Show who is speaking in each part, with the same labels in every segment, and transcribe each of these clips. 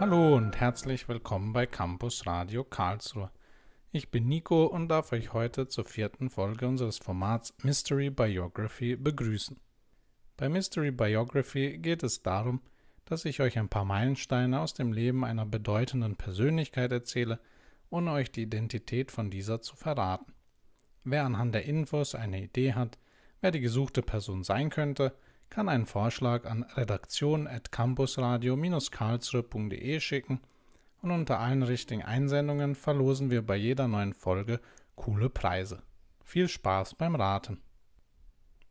Speaker 1: Hallo und herzlich willkommen bei Campus Radio Karlsruhe. Ich bin Nico und darf euch heute zur vierten Folge unseres Formats Mystery Biography begrüßen. Bei Mystery Biography geht es darum, dass ich euch ein paar Meilensteine aus dem Leben einer bedeutenden Persönlichkeit erzähle, ohne euch die Identität von dieser zu verraten. Wer anhand der Infos eine Idee hat, wer die gesuchte Person sein könnte kann einen Vorschlag an redaktion.campusradio-karlsruhe.de schicken und unter allen richtigen Einsendungen verlosen wir bei jeder neuen Folge coole Preise. Viel Spaß beim Raten!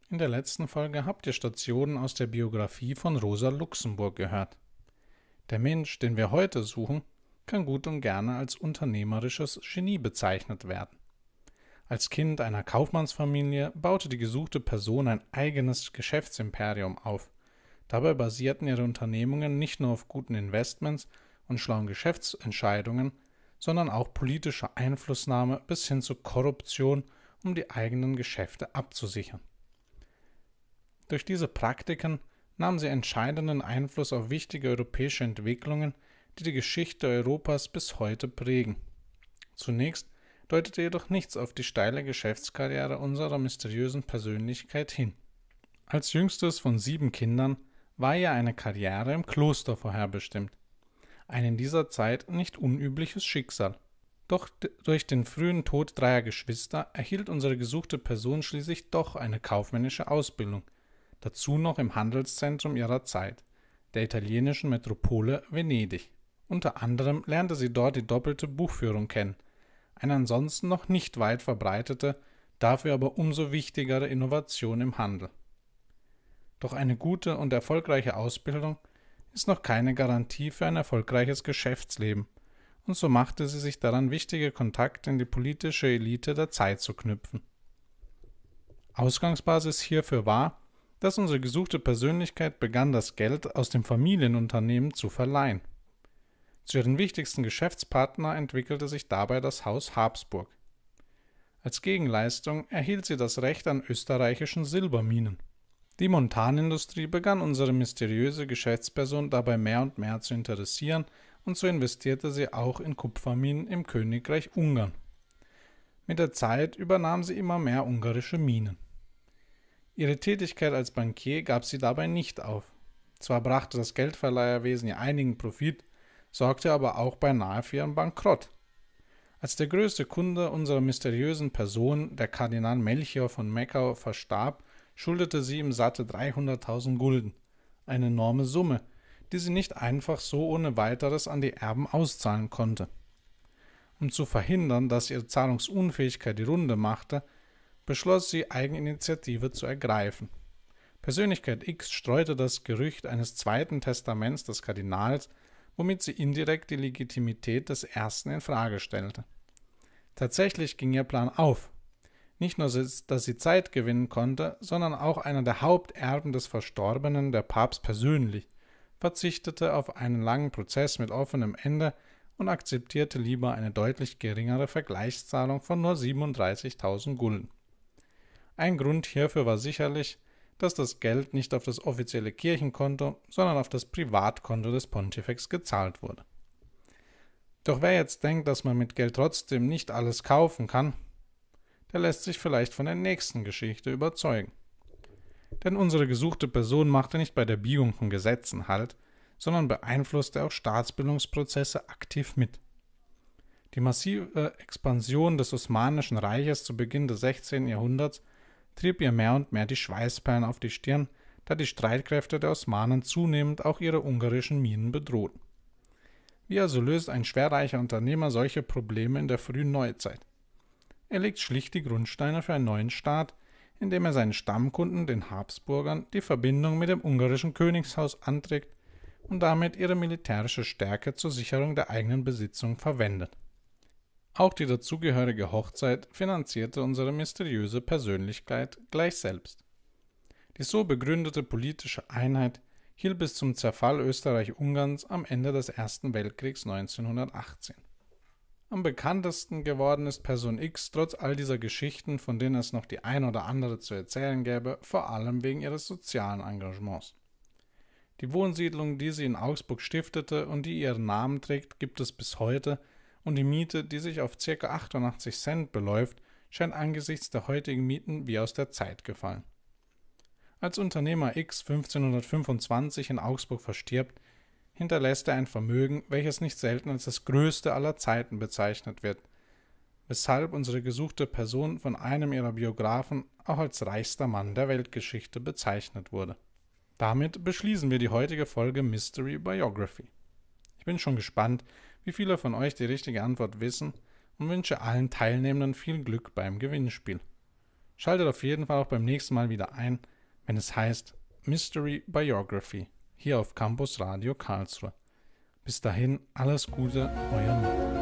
Speaker 1: In der letzten Folge habt ihr Stationen aus der Biografie von Rosa Luxemburg gehört. Der Mensch, den wir heute suchen, kann gut und gerne als unternehmerisches Genie bezeichnet werden. Als Kind einer Kaufmannsfamilie baute die gesuchte Person ein eigenes Geschäftsimperium auf. Dabei basierten ihre Unternehmungen nicht nur auf guten Investments und schlauen Geschäftsentscheidungen, sondern auch politischer Einflussnahme bis hin zu Korruption, um die eigenen Geschäfte abzusichern. Durch diese Praktiken nahm sie entscheidenden Einfluss auf wichtige europäische Entwicklungen, die die Geschichte Europas bis heute prägen. Zunächst deutete jedoch nichts auf die steile Geschäftskarriere unserer mysteriösen Persönlichkeit hin. Als jüngstes von sieben Kindern war ihr eine Karriere im Kloster vorherbestimmt. Ein in dieser Zeit nicht unübliches Schicksal. Doch durch den frühen Tod dreier Geschwister erhielt unsere gesuchte Person schließlich doch eine kaufmännische Ausbildung, dazu noch im Handelszentrum ihrer Zeit, der italienischen Metropole Venedig. Unter anderem lernte sie dort die doppelte Buchführung kennen, eine ansonsten noch nicht weit verbreitete, dafür aber umso wichtigere Innovation im Handel. Doch eine gute und erfolgreiche Ausbildung ist noch keine Garantie für ein erfolgreiches Geschäftsleben, und so machte sie sich daran, wichtige Kontakte in die politische Elite der Zeit zu knüpfen. Ausgangsbasis hierfür war, dass unsere gesuchte Persönlichkeit begann, das Geld aus dem Familienunternehmen zu verleihen. Zu ihren wichtigsten Geschäftspartner entwickelte sich dabei das Haus Habsburg. Als Gegenleistung erhielt sie das Recht an österreichischen Silberminen. Die Montanindustrie begann unsere mysteriöse Geschäftsperson dabei mehr und mehr zu interessieren und so investierte sie auch in Kupferminen im Königreich Ungarn. Mit der Zeit übernahm sie immer mehr ungarische Minen. Ihre Tätigkeit als Bankier gab sie dabei nicht auf. Zwar brachte das Geldverleiherwesen ihr einigen Profit, sorgte aber auch beinahe für ihren Bankrott. Als der größte Kunde unserer mysteriösen Person, der Kardinal Melchior von Mekau, verstarb, schuldete sie ihm satte 300.000 Gulden, eine enorme Summe, die sie nicht einfach so ohne weiteres an die Erben auszahlen konnte. Um zu verhindern, dass ihre Zahlungsunfähigkeit die Runde machte, beschloss sie, Eigeninitiative zu ergreifen. Persönlichkeit X streute das Gerücht eines zweiten Testaments des Kardinals womit sie indirekt die Legitimität des ersten in Frage stellte. Tatsächlich ging ihr Plan auf. Nicht nur, dass sie Zeit gewinnen konnte, sondern auch einer der Haupterben des Verstorbenen, der Papst persönlich, verzichtete auf einen langen Prozess mit offenem Ende und akzeptierte lieber eine deutlich geringere Vergleichszahlung von nur 37.000 Gulden. Ein Grund hierfür war sicherlich, dass das Geld nicht auf das offizielle Kirchenkonto, sondern auf das Privatkonto des Pontifex gezahlt wurde. Doch wer jetzt denkt, dass man mit Geld trotzdem nicht alles kaufen kann, der lässt sich vielleicht von der nächsten Geschichte überzeugen. Denn unsere gesuchte Person machte nicht bei der Biegung von Gesetzen Halt, sondern beeinflusste auch Staatsbildungsprozesse aktiv mit. Die massive Expansion des Osmanischen Reiches zu Beginn des 16. Jahrhunderts trieb ihr mehr und mehr die Schweißperlen auf die Stirn, da die Streitkräfte der Osmanen zunehmend auch ihre ungarischen Minen bedrohten. Wie also löst ein schwerreicher Unternehmer solche Probleme in der frühen Neuzeit? Er legt schlicht die Grundsteine für einen neuen Staat, indem er seinen Stammkunden, den Habsburgern, die Verbindung mit dem ungarischen Königshaus anträgt und damit ihre militärische Stärke zur Sicherung der eigenen Besitzung verwendet. Auch die dazugehörige Hochzeit finanzierte unsere mysteriöse Persönlichkeit gleich selbst. Die so begründete politische Einheit hielt bis zum Zerfall Österreich-Ungarns am Ende des Ersten Weltkriegs 1918. Am bekanntesten geworden ist Person X trotz all dieser Geschichten, von denen es noch die ein oder andere zu erzählen gäbe, vor allem wegen ihres sozialen Engagements. Die Wohnsiedlung, die sie in Augsburg stiftete und die ihren Namen trägt, gibt es bis heute – und die Miete, die sich auf ca. 88 Cent beläuft, scheint angesichts der heutigen Mieten wie aus der Zeit gefallen. Als Unternehmer X 1525 in Augsburg verstirbt, hinterlässt er ein Vermögen, welches nicht selten als das größte aller Zeiten bezeichnet wird, weshalb unsere gesuchte Person von einem ihrer Biografen auch als reichster Mann der Weltgeschichte bezeichnet wurde. Damit beschließen wir die heutige Folge Mystery Biography. Ich bin schon gespannt, wie viele von euch die richtige Antwort wissen und wünsche allen Teilnehmenden viel Glück beim Gewinnspiel. Schaltet auf jeden Fall auch beim nächsten Mal wieder ein, wenn es heißt Mystery Biography hier auf Campus Radio Karlsruhe. Bis dahin alles Gute, euer Mann.